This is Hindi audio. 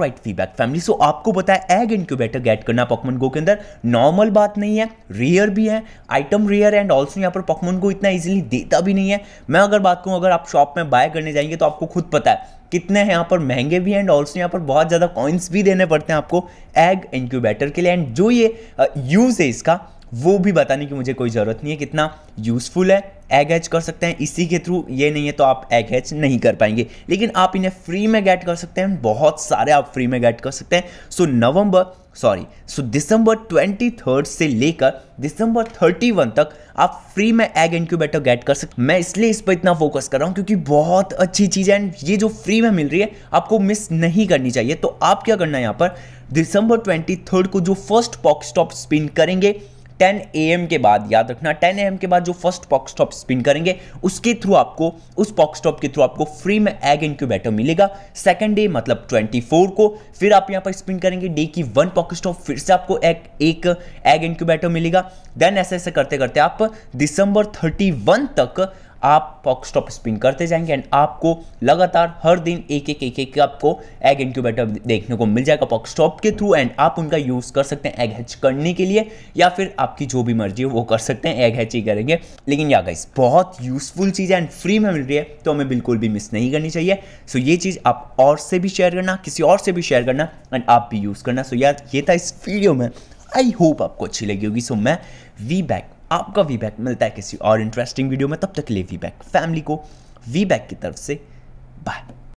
राइट फीडबैक फैमिली सो आपको बताया एग इनक्यूबेटर गेट करना पॉकमन गो के अंदर नॉर्मल बात नहीं है रेयर भी है आइटम रेयर एंड ऑल्सो यहाँ पर पॉकमन गो इतना इजीली देता भी नहीं है मैं अगर बात करूँ अगर आप शॉप में बाय करने जाएंगे तो आपको खुद पता है कितने हैं यहाँ पर महंगे भी हैं एंड ऑल्सो यहाँ पर बहुत ज़्यादा कॉइन्स भी देने पड़ते हैं आपको एग इनक्यूबेटर के लिए एंड जो ये यूज़ है इसका वो भी बताने की मुझे कोई ज़रूरत नहीं है कितना यूज़फुल है एग हैच कर सकते हैं इसी के थ्रू ये नहीं है तो आप एग हैच नहीं कर पाएंगे लेकिन आप इन्हें फ्री में गेट कर सकते हैं बहुत सारे आप फ्री में गेट कर सकते हैं so November sorry so December twenty third से लेकर दिसंबर थर्टी वन तक आप फ्री में एग इंक्यूबेटर गेट कर सकते मैं इसलिए इस पर इतना फोकस कर रहा हूँ क्योंकि बहुत अच्छी चीज़ है ये जो फ्री में मिल रही है आपको मिस नहीं करनी चाहिए तो आप क्या करना है यहाँ पर दिसंबर ट्वेंटी थर्ड को जो फर्स्ट पॉक स्टॉप स्पिन करेंगे टेन एम के बाद याद रखना ए एम के बाद जो फर्स्ट पॉक्सटॉप स्पिन करेंगे उसके थ्रू आपको उस पॉक्सटॉप के थ्रू आपको फ्री में एग इनक्यूबेटर मिलेगा सेकेंड डे मतलब फोर को फिर आप यहाँ पर स्पिन करेंगे डे की वन पॉक्सटॉप फिर से आपको एक एक एग इनक्यूबेटर मिलेगा देन ऐसे ऐसे करते करते आप दिसंबर थर्टी तक आप पॉक स्टॉप स्पिन करते जाएंगे एंड आपको लगातार हर दिन एक एक एक एक आपको एग इंक्यूबेटर देखने को मिल जाएगा पॉक स्टॉप के थ्रू एंड आप उनका यूज़ कर सकते हैं एग हैच करने के लिए या फिर आपकी जो भी मर्जी है वो कर सकते हैं एग हैच ही करेंगे लेकिन या गाइस बहुत यूज़फुल चीज़ है एंड फ्री में मिल रही है तो हमें बिल्कुल भी मिस नहीं करनी चाहिए सो ये चीज़ आप और से भी शेयर करना किसी और से भी शेयर करना एंड आप भी यूज़ करना सो यार ये था इस वीडियो में आई होप आपको अच्छी लगी होगी सो मैं वी बैक आपका वीबैक मिलता है किसी और इंटरेस्टिंग वीडियो में तब तक के लिए वीबैक फैमिली को वीबैक की तरफ से बाय